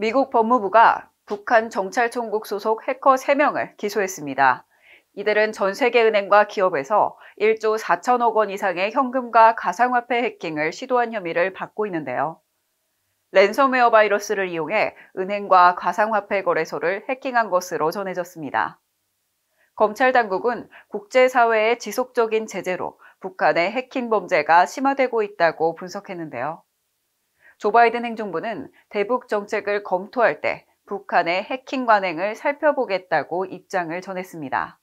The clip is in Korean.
미국 법무부가 북한 정찰총국 소속 해커 3명을 기소했습니다. 이들은 전 세계 은행과 기업에서 1조 4천억 원 이상의 현금과 가상화폐 해킹을 시도한 혐의를 받고 있는데요. 랜섬웨어 바이러스를 이용해 은행과 가상화폐 거래소를 해킹한 것으로 전해졌습니다. 검찰 당국은 국제사회의 지속적인 제재로 북한의 해킹 범죄가 심화되고 있다고 분석했는데요. 조 바이든 행정부는 대북 정책을 검토할 때 북한의 해킹 관행을 살펴보겠다고 입장을 전했습니다.